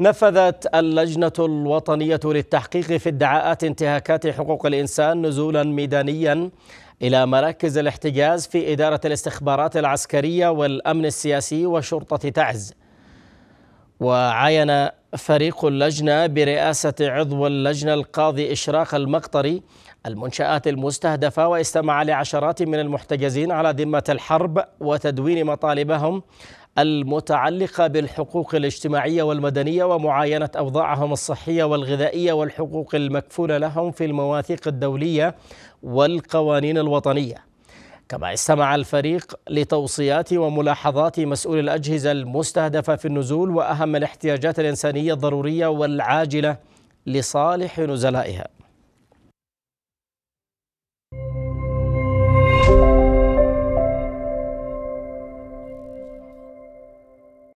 نفذت اللجنة الوطنية للتحقيق في ادعاءات انتهاكات حقوق الإنسان نزولا ميدانيا إلى مراكز الاحتجاز في إدارة الاستخبارات العسكرية والأمن السياسي وشرطة تعز وعاين فريق اللجنة برئاسة عضو اللجنة القاضي إشراق المقطري المنشآت المستهدفة واستمع لعشرات من المحتجزين على ذمة الحرب وتدوين مطالبهم المتعلقة بالحقوق الاجتماعية والمدنية ومعاينة أوضاعهم الصحية والغذائية والحقوق المكفولة لهم في المواثيق الدولية والقوانين الوطنية كما استمع الفريق لتوصيات وملاحظات مسؤول الأجهزة المستهدفة في النزول وأهم الاحتياجات الإنسانية الضرورية والعاجلة لصالح نزلائها